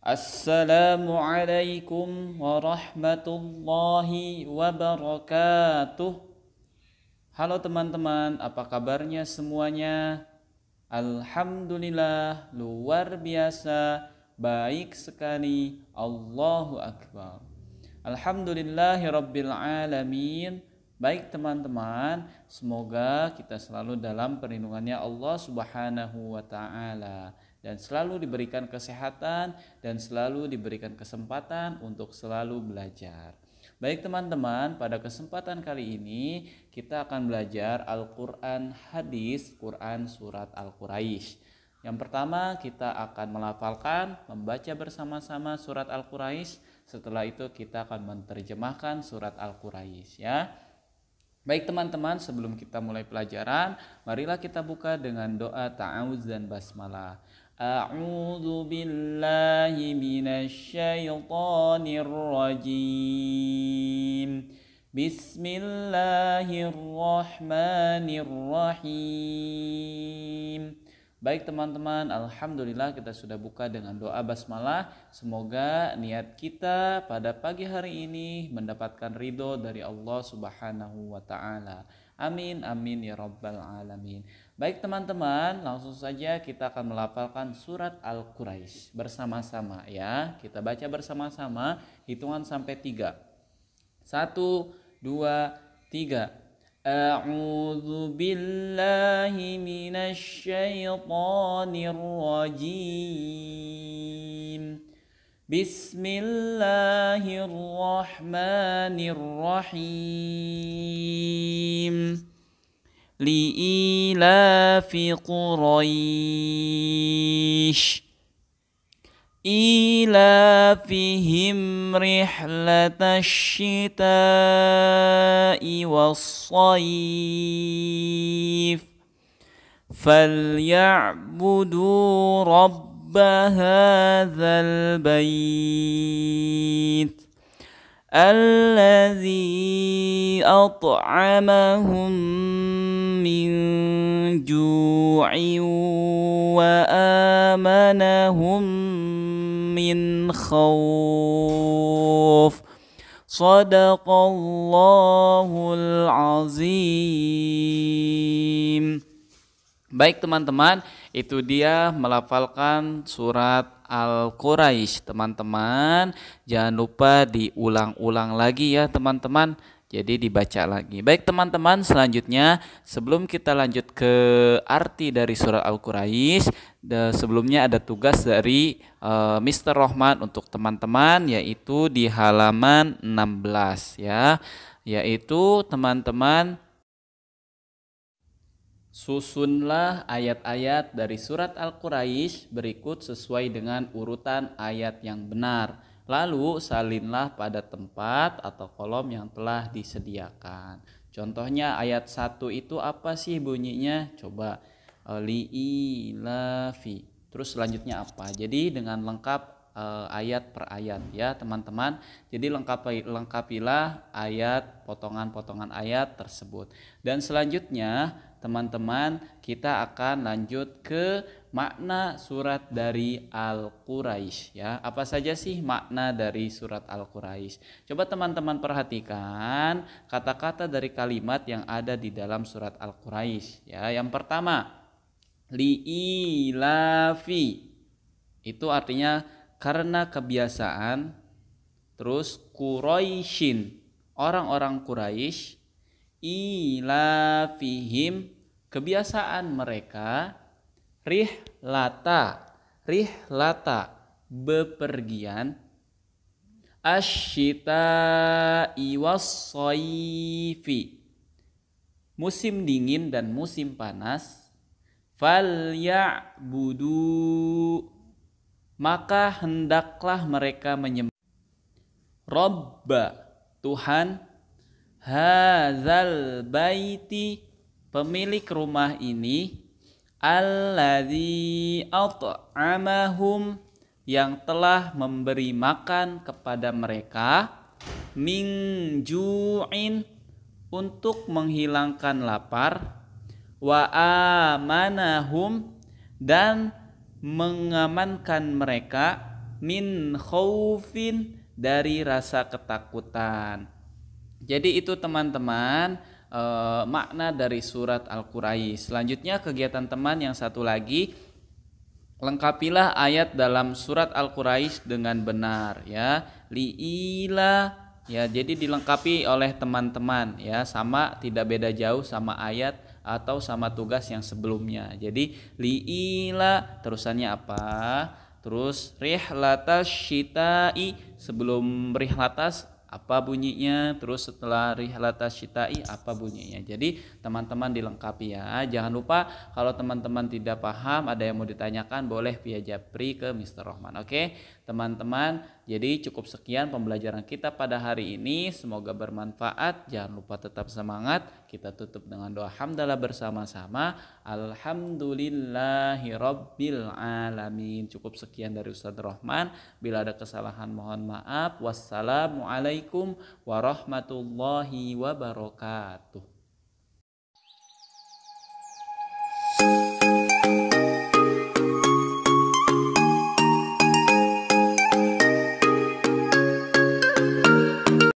Assalamualaikum warahmatullahi wabarakatuh. Halo teman-teman, apa kabarnya semuanya? Alhamdulillah, luar biasa, baik sekali. Allahu Akbar. Alhamdulillahirrabbilalamin. Baik teman-teman, semoga kita selalu dalam perlindungannya Allah subhanahu wa ta'ala dan selalu diberikan kesehatan dan selalu diberikan kesempatan untuk selalu belajar. Baik teman-teman, pada kesempatan kali ini kita akan belajar Al-Qur'an hadis Quran surat Al-Quraisy. Yang pertama, kita akan melafalkan, membaca bersama-sama surat Al-Quraisy. Setelah itu kita akan menerjemahkan surat Al-Quraisy ya. Baik teman-teman, sebelum kita mulai pelajaran, marilah kita buka dengan doa ta'awuz dan basmalah. أعوذ بالله من الشيطان الرجيم بسم الله الرحمن الرحيم Baik teman-teman, Alhamdulillah kita sudah buka dengan doa basmalah. Semoga niat kita pada pagi hari ini mendapatkan ridho dari Allah Subhanahu wa Ta'ala. Amin, amin ya Rabbal 'Alamin. Baik, teman-teman, langsung saja kita akan melafalkan surat Al-Quraisy bersama-sama ya. Kita baca bersama-sama hitungan sampai tiga. Satu, dua, tiga. A'udzu billahi minasy syaithanir rajim. Bismillahirrahmanirrahim. لإيلاف قريش إيلافهم رحلة الشتاء والصيف فليعبدوا رب هذا البيت الذي أطعمهم من جوع وآمنهم من خوف صدق الله العظيم Baik teman-teman, itu dia melafalkan surat Al-Quraisy. Teman-teman, jangan lupa diulang-ulang lagi ya teman-teman. Jadi dibaca lagi. Baik teman-teman, selanjutnya sebelum kita lanjut ke arti dari surat Al-Quraisy, sebelumnya ada tugas dari uh, eh, Mr. Rohman untuk teman-teman yaitu di halaman 16 ya, yaitu teman-teman Susunlah ayat-ayat dari surat Al-Quraisy berikut sesuai dengan urutan ayat yang benar. Lalu salinlah pada tempat atau kolom yang telah disediakan. Contohnya ayat 1 itu apa sih bunyinya? Coba li'ilafi. Terus selanjutnya apa? Jadi dengan lengkap eh, ayat per ayat ya teman-teman. Jadi lengkapilah ayat potongan-potongan ayat tersebut. Dan selanjutnya teman-teman kita akan lanjut ke makna surat dari Al-Quraisy ya. Apa saja sih makna dari surat Al-Quraisy? Coba teman-teman perhatikan kata-kata dari kalimat yang ada di dalam surat Al-Quraisy ya. Yang pertama li'ilafi itu artinya karena kebiasaan terus Quraisyin orang-orang Quraisy ilafihim kebiasaan mereka rihlata rihlata bepergian asyita iwas soifi musim dingin dan musim panas fal budu maka hendaklah mereka menyembah Robba Tuhan hazal baiti pemilik rumah ini alladzi at'amahum yang telah memberi makan kepada mereka min ju'in untuk menghilangkan lapar wa amanahum dan mengamankan mereka min khaufin dari rasa ketakutan. Jadi itu teman-teman e, makna dari surat Al-Qur'ai. Selanjutnya kegiatan teman yang satu lagi lengkapilah ayat dalam surat Al-Quraisy dengan benar ya. Liila ya jadi dilengkapi oleh teman-teman ya sama tidak beda jauh sama ayat atau sama tugas yang sebelumnya. Jadi liila terusannya apa? Terus rihlatas syitai sebelum rihlatas apa bunyinya terus setelah rihlata syita'i apa bunyinya jadi teman-teman dilengkapi ya jangan lupa kalau teman-teman tidak paham ada yang mau ditanyakan boleh via japri ke Mr. Rohman oke teman-teman jadi cukup sekian pembelajaran kita pada hari ini semoga bermanfaat jangan lupa tetap semangat kita tutup dengan doa hamdalah bersama-sama. Alhamdulillahi alamin. Cukup sekian dari Ustaz Rohman Bila ada kesalahan mohon maaf. Wassalamualaikum warahmatullahi wabarakatuh.